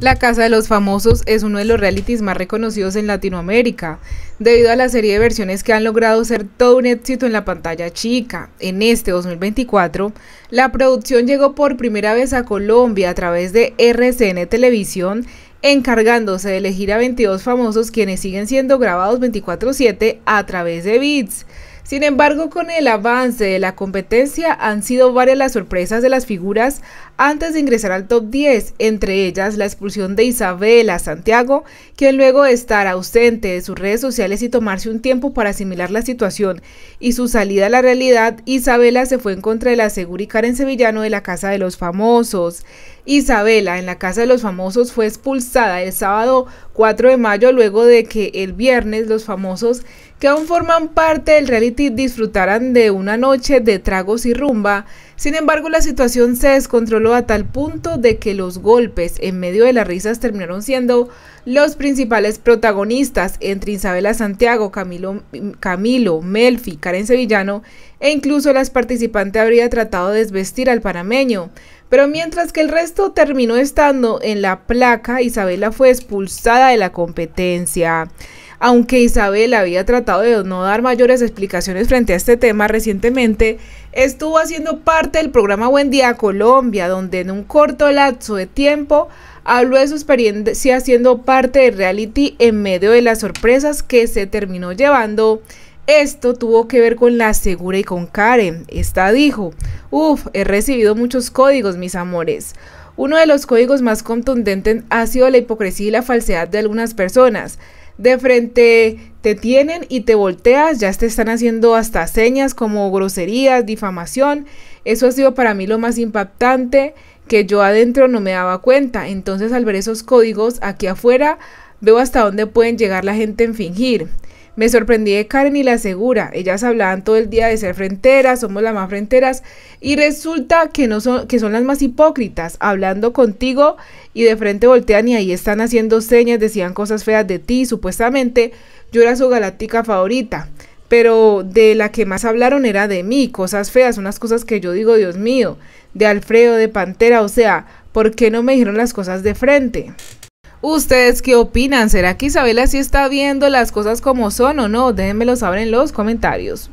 La Casa de los Famosos es uno de los realities más reconocidos en Latinoamérica, debido a la serie de versiones que han logrado ser todo un éxito en la pantalla chica. En este 2024, la producción llegó por primera vez a Colombia a través de RCN Televisión, encargándose de elegir a 22 famosos quienes siguen siendo grabados 24/7 a través de Beats. Sin embargo, con el avance de la competencia han sido varias las sorpresas de las figuras antes de ingresar al top 10, entre ellas la expulsión de Isabela Santiago, quien luego de estar ausente de sus redes sociales y tomarse un tiempo para asimilar la situación y su salida a la realidad, Isabela se fue en contra de la Seguricar y Sevillano de la Casa de los Famosos. Isabela en la Casa de los Famosos fue expulsada el sábado 4 de mayo luego de que el viernes los famosos que aún forman parte del reality disfrutaran de una noche de tragos y rumba sin embargo, la situación se descontroló a tal punto de que los golpes en medio de las risas terminaron siendo los principales protagonistas entre Isabela Santiago, Camilo, mm, Melfi, Karen Sevillano e incluso las participantes habría tratado de desvestir al panameño. Pero mientras que el resto terminó estando en la placa, Isabela fue expulsada de la competencia. Aunque Isabel había tratado de no dar mayores explicaciones frente a este tema recientemente, estuvo haciendo parte del programa Buen Día Colombia, donde en un corto lapso de tiempo habló de su experiencia siendo parte de reality en medio de las sorpresas que se terminó llevando. Esto tuvo que ver con la segura y con Karen. Esta dijo, uff, he recibido muchos códigos, mis amores. Uno de los códigos más contundentes ha sido la hipocresía y la falsedad de algunas personas de frente te tienen y te volteas, ya te están haciendo hasta señas como groserías, difamación. Eso ha sido para mí lo más impactante que yo adentro no me daba cuenta. Entonces al ver esos códigos aquí afuera, Veo hasta dónde pueden llegar la gente en fingir. Me sorprendí de Karen y la segura. Ellas hablaban todo el día de ser fronteras, somos las más fronteras. Y resulta que, no son, que son las más hipócritas, hablando contigo y de frente voltean y ahí están haciendo señas, decían cosas feas de ti. Supuestamente yo era su galáctica favorita. Pero de la que más hablaron era de mí, cosas feas, unas cosas que yo digo, Dios mío, de Alfredo, de Pantera, o sea, ¿por qué no me dijeron las cosas de frente? ¿Ustedes qué opinan? ¿Será que Isabela sí está viendo las cosas como son o no? Déjenmelo saber en los comentarios.